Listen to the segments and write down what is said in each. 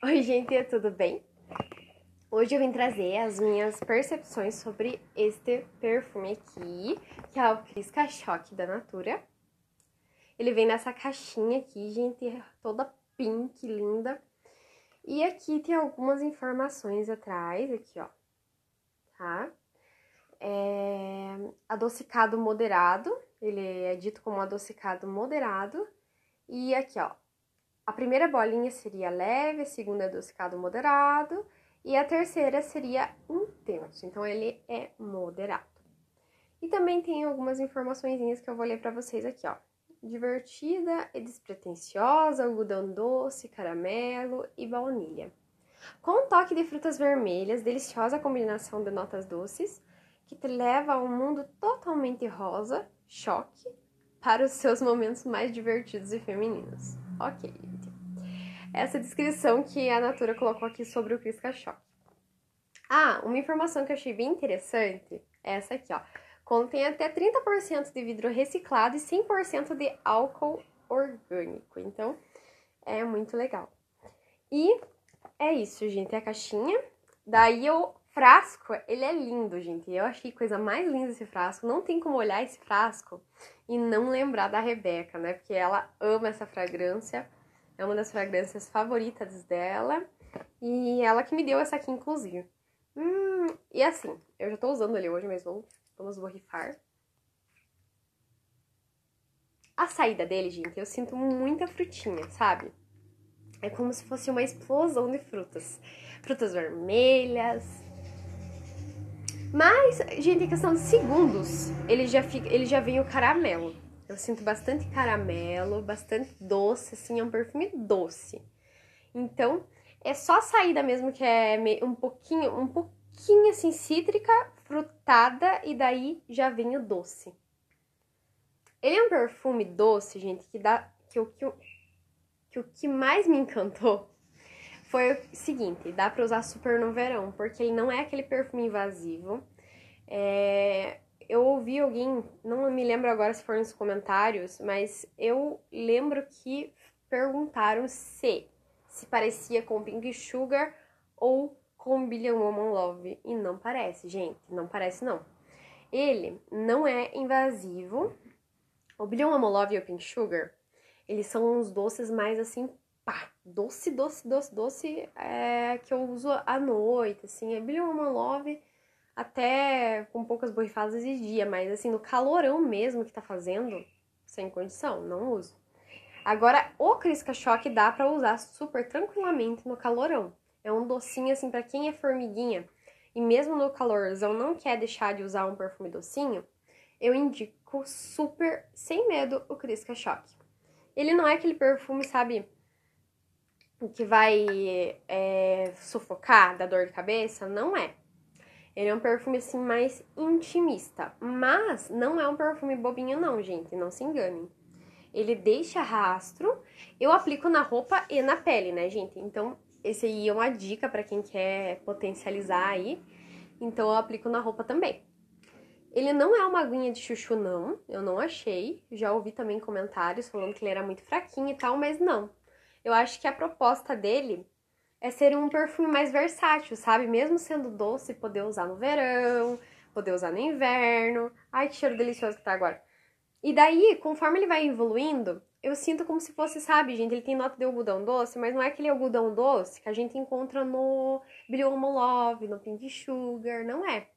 Oi, gente, tudo bem? Hoje eu vim trazer as minhas percepções sobre este perfume aqui, que é o Prisca Choque da Natura. Ele vem nessa caixinha aqui, gente, é toda pink, linda. E aqui tem algumas informações atrás, aqui, ó, tá? É adocicado moderado, ele é dito como adocicado moderado. E aqui, ó, a primeira bolinha seria leve, a segunda é adocicado moderado e a terceira seria intenso. Então ele é moderado. E também tem algumas informações que eu vou ler para vocês aqui, ó. Divertida e despretensiosa, algodão doce, caramelo e baunilha. Com um toque de frutas vermelhas, deliciosa combinação de notas doces, que te leva a um mundo totalmente rosa, choque, para os seus momentos mais divertidos e femininos. Ok, essa descrição que a Natura colocou aqui sobre o Cris Cachorro. Ah, uma informação que eu achei bem interessante é essa aqui, ó. Contém até 30% de vidro reciclado e 100% de álcool orgânico. Então, é muito legal. E é isso, gente. É a caixinha. Daí o frasco, ele é lindo, gente. Eu achei coisa mais linda esse frasco. Não tem como olhar esse frasco e não lembrar da Rebeca, né? Porque ela ama essa fragrância. É uma das fragrâncias favoritas dela. E ela que me deu essa aqui, inclusive. Hum, e assim, eu já tô usando ele hoje, mas vamos, vamos borrifar. A saída dele, gente, eu sinto muita frutinha, sabe? É como se fosse uma explosão de frutas. Frutas vermelhas. Mas, gente, em questão de segundos, ele já, fica, ele já vem o caramelo. Eu sinto bastante caramelo, bastante doce, assim, é um perfume doce. Então, é só a saída mesmo que é um pouquinho, um pouquinho assim cítrica, frutada e daí já vem o doce. Ele é um perfume doce, gente, que dá que o que, que o que mais me encantou foi o seguinte, dá para usar super no verão, porque ele não é aquele perfume invasivo. É, eu ouvi alguém, não me lembro agora se foram nos comentários, mas eu lembro que perguntaram se se parecia com Pink Sugar ou com Billion Woman Love. E não parece, gente, não parece não. Ele não é invasivo. O Billion Woman Love e o Pink Sugar, eles são uns doces mais assim, pá, doce, doce, doce, doce, é, que eu uso à noite, assim. A Billion Woman Love até com poucas borrifadas de dia, mas assim, no calorão mesmo que tá fazendo, sem condição, não uso. Agora, o Crisca Choque dá para usar super tranquilamente no calorão. É um docinho assim para quem é formiguinha e mesmo no calorzão não quer deixar de usar um perfume docinho, eu indico super sem medo o Crisca Choque. Ele não é aquele perfume, sabe, que vai é, sufocar da dor de cabeça, não é. Ele é um perfume assim mais intimista, mas não é um perfume bobinho não, gente, não se enganem. Ele deixa rastro. Eu aplico na roupa e na pele, né, gente? Então, esse aí é uma dica para quem quer potencializar aí. Então, eu aplico na roupa também. Ele não é uma aguinha de chuchu, não. Eu não achei. Já ouvi também comentários falando que ele era muito fraquinho e tal, mas não. Eu acho que a proposta dele é ser um perfume mais versátil, sabe? Mesmo sendo doce, poder usar no verão, poder usar no inverno. Ai, que cheiro delicioso que tá agora. E daí, conforme ele vai evoluindo, eu sinto como se fosse, sabe, gente, ele tem nota de algodão doce, mas não é aquele algodão doce que a gente encontra no Billion Love, no Pink Sugar, não é.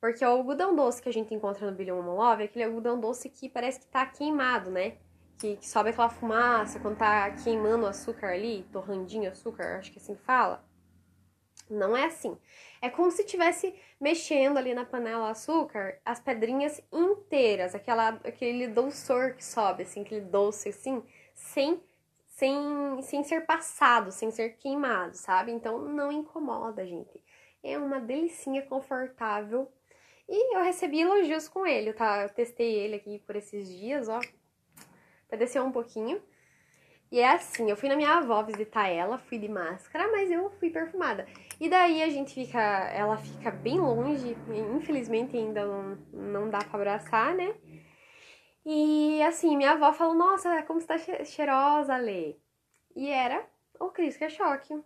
Porque o algodão doce que a gente encontra no Billion Love é aquele algodão doce que parece que tá queimado, né? que, que sobe aquela fumaça quando tá queimando o açúcar ali, torrandinho açúcar, acho que assim fala. Não é assim. É como se tivesse mexendo ali na panela o açúcar as pedrinhas inteiras, aquela, aquele doçor que sobe, assim, aquele doce assim, sem, sem, sem ser passado, sem ser queimado, sabe? Então não incomoda, gente. É uma delicinha confortável. E eu recebi elogios com ele, tá? Eu testei ele aqui por esses dias, ó pra descer um pouquinho. E é assim, eu fui na minha avó visitar ela, fui de máscara, mas eu fui perfumada. E daí a gente fica, ela fica bem longe, infelizmente ainda não, não dá para abraçar, né? E assim, minha avó falou, nossa, como está cheirosa, Lê. E era o Cris que é choque.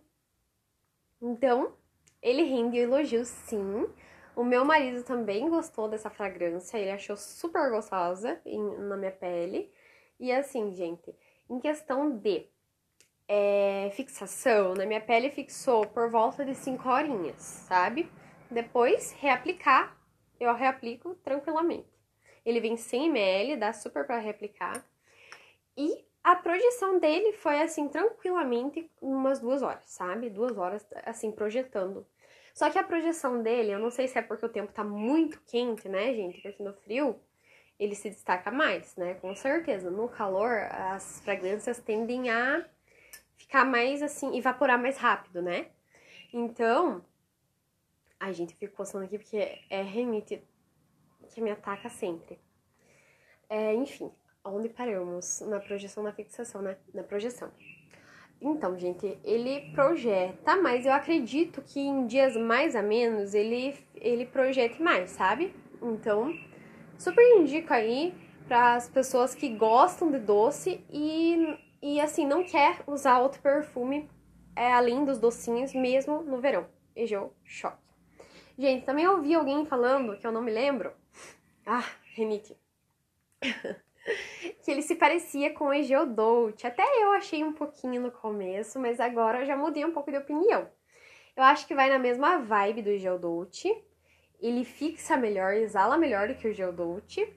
Então, ele rende o elogio, sim. O meu marido também gostou dessa fragrância, ele achou super gostosa na minha pele. E assim, gente, em questão de é, fixação, na Minha pele fixou por volta de 5 horinhas, sabe? Depois, reaplicar, eu reaplico tranquilamente. Ele vem 100 ml, dá super para reaplicar. E a projeção dele foi assim, tranquilamente, umas duas horas, sabe? Duas horas, assim, projetando. Só que a projeção dele, eu não sei se é porque o tempo tá muito quente, né, gente? Porque no frio, ele se destaca mais, né? Com certeza. No calor, as fragrâncias tendem a ficar mais assim, evaporar mais rápido, né? Então, a gente fica coçando aqui porque é remite que me ataca sempre. É, enfim, onde paramos? Na projeção, na fixação, né? Na projeção. Então, gente, ele projeta, mas eu acredito que em dias mais a menos ele, ele projete mais, sabe? Então, super indica aí para as pessoas que gostam de doce e, e assim não quer usar outro perfume é, além dos docinhos, mesmo no verão. Beijou, é choque. Gente, também ouvi alguém falando, que eu não me lembro. Ah, Renite. que ele se parecia com o Egeo Até eu achei um pouquinho no começo, mas agora eu já mudei um pouco de opinião. Eu acho que vai na mesma vibe do Egeo Dolce, ele fixa melhor, exala melhor do que o Geodote,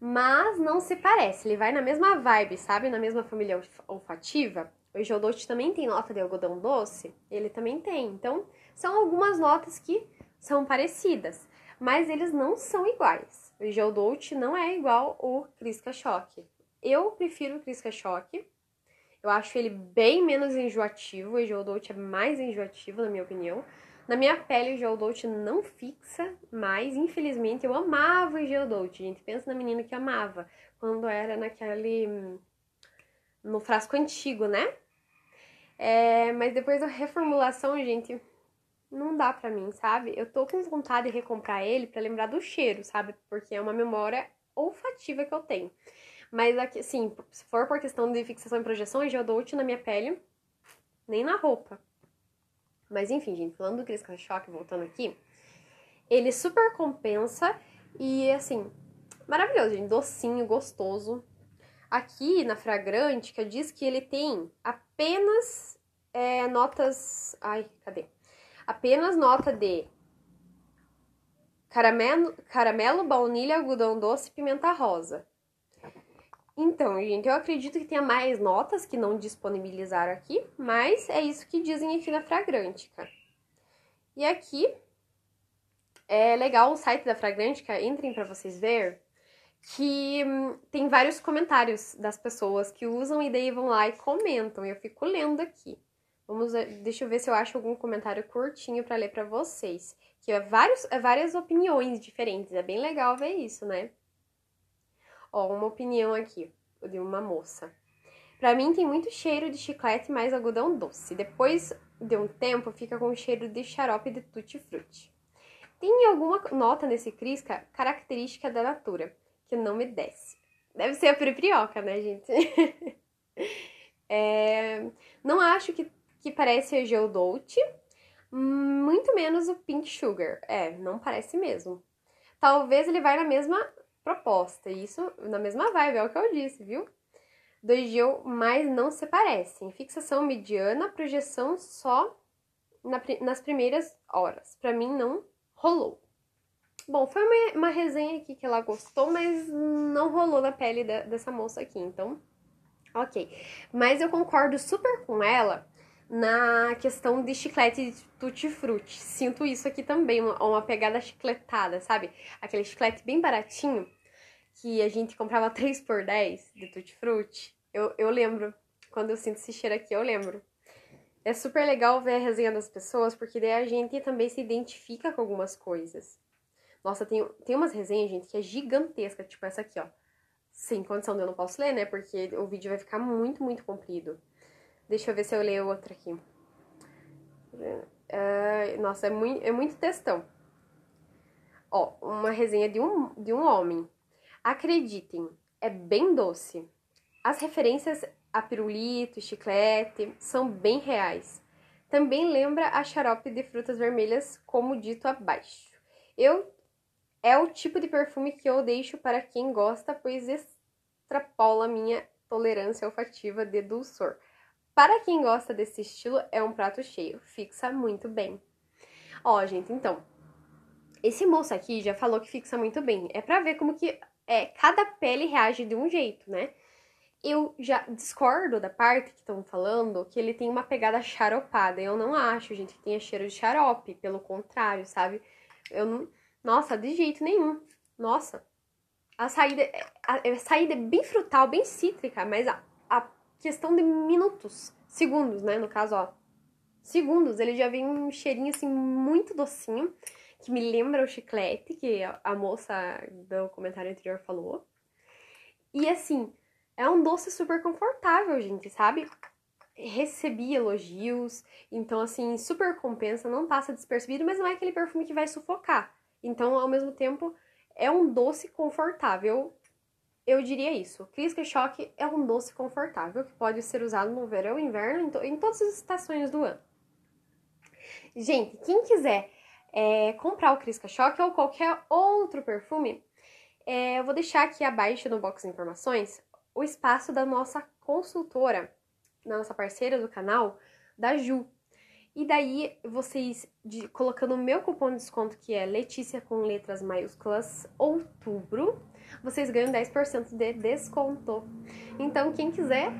mas não se parece. Ele vai na mesma vibe, sabe? Na mesma família olfativa. O Geodote também tem nota de algodão doce, ele também tem. Então, são algumas notas que são parecidas, mas eles não são iguais. O Geodote não é igual o Crisca Choque. Eu prefiro o Crisca Choque. Eu acho ele bem menos enjoativo. O Geodote é mais enjoativo, na minha opinião. Na minha pele, o Geodote não fixa, mas infelizmente eu amava o Geodote, gente. Pensa na menina que amava, quando era naquele. Hum, no frasco antigo, né? É, mas depois da reformulação, gente, não dá pra mim, sabe? Eu tô com vontade de recomprar ele pra lembrar do cheiro, sabe? Porque é uma memória olfativa que eu tenho. Mas aqui, assim, se for por questão de fixação e projeção, o já na minha pele, nem na roupa. Mas enfim, gente, falando do Chris Choque, voltando aqui, ele super compensa e assim, maravilhoso, gente, docinho, gostoso. Aqui na que diz que ele tem apenas é, notas. Ai, cadê? Apenas nota de caramelo, caramelo, baunilha, algodão doce e pimenta rosa. Então, gente, eu acredito que tenha mais notas que não disponibilizaram aqui, mas é isso que dizem aqui na Fragrântica. E aqui é legal o site da Fragrântica, entrem para vocês ver, que hum, tem vários comentários das pessoas que usam e daí vão lá e comentam. E eu fico lendo aqui. Vamos, eh, deixa eu ver se eu acho algum comentário curtinho para ler para vocês, que é vários é várias opiniões diferentes. É bem legal ver isso, né? Ó, uma opinião aqui de uma moça. Para mim tem muito cheiro de chiclete mais algodão doce. Depois de um tempo fica com cheiro de xarope de tutti-frutti. Tem alguma nota nesse crisca característica da natura que não me desce. Deve ser a periprioca, né, gente? é, não acho que, que parece a Geodote, muito menos o Pink Sugar. É, não parece mesmo. Talvez ele vá na mesma proposta. E isso na mesma vibe, é o que eu disse, viu? de eu, mais não se parecem. Fixação mediana, projeção só na, nas primeiras horas. Para mim não rolou. Bom, foi uma, uma, resenha aqui que ela gostou, mas não rolou na pele da, dessa moça aqui, então. Ok. Mas eu concordo super com ela na questão de chiclete de tutti-frutti. Sinto isso aqui também, uma, uma pegada chicletada, sabe? Aquele chiclete bem baratinho que a gente comprava 3 por 10 de tutti-frutti. Eu, eu lembro. Quando eu sinto esse cheiro aqui, eu lembro. É super legal ver a resenha das pessoas, porque daí a gente também se identifica com algumas coisas. Nossa, tem, tem umas resenhas, gente, que é gigantesca, tipo essa aqui, ó. Sem condição de eu não posso ler, né? Porque o vídeo vai ficar muito, muito comprido. Deixa eu ver se eu leio outra aqui. É, nossa, é muito, é muito textão. Ó, uma resenha de um, de um homem. Acreditem, é bem doce. As referências a pirulito, chiclete são bem reais. Também lembra a xarope de frutas vermelhas, como dito abaixo. Eu é o tipo de perfume que eu deixo para quem gosta, pois extrapola minha tolerância olfativa de dulçor. Para quem gosta desse estilo, é um prato cheio, fixa muito bem. Ó, gente, então, esse moço aqui já falou que fixa muito bem. É para ver como que é, cada pele reage de um jeito, né? Eu já discordo da parte que estão falando que ele tem uma pegada xaropada. Eu não acho, gente, que tenha cheiro de xarope. Pelo contrário, sabe? Eu não. Nossa, de jeito nenhum. Nossa. A saída, a, a saída é bem frutal, bem cítrica, mas a, a questão de minutos, segundos, né? No caso, ó. Segundos, ele já vem um cheirinho assim muito docinho que me lembra o chiclete, que a moça do comentário anterior falou. E assim, é um doce super confortável, gente, sabe? Recebi elogios, então assim, super compensa, não passa despercebido, mas não é aquele perfume que vai sufocar. Então, ao mesmo tempo, é um doce confortável. Eu diria isso. Crisca Choque é um doce confortável que pode ser usado no verão, inverno, em, to em todas as estações do ano. Gente, quem quiser é, comprar o Crisca Choque ou qualquer outro perfume, é, eu vou deixar aqui abaixo no box de informações o espaço da nossa consultora, da nossa parceira do canal, da Ju. E daí, vocês de, colocando o meu cupom de desconto, que é Letícia com letras maiúsculas, outubro, vocês ganham 10% de desconto. Então, quem quiser,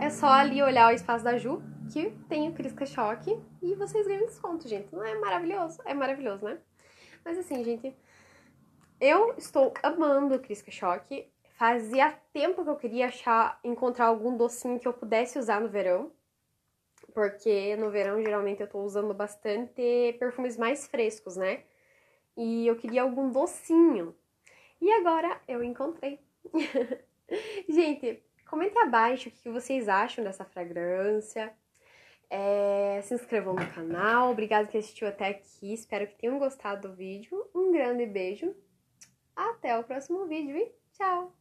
é só ali olhar o espaço da Ju que tem o Crisca Choque e vocês ganham desconto, gente. Não é maravilhoso? É maravilhoso, né? Mas assim, gente, eu estou amando o Crisca Choque. Fazia tempo que eu queria achar, encontrar algum docinho que eu pudesse usar no verão. Porque no verão, geralmente, eu tô usando bastante perfumes mais frescos, né? E eu queria algum docinho. E agora eu encontrei. gente, comente abaixo o que vocês acham dessa fragrância. É, se inscrevam no canal. Obrigada que assistiu até aqui. Espero que tenham gostado do vídeo. Um grande beijo. Até o próximo vídeo e tchau!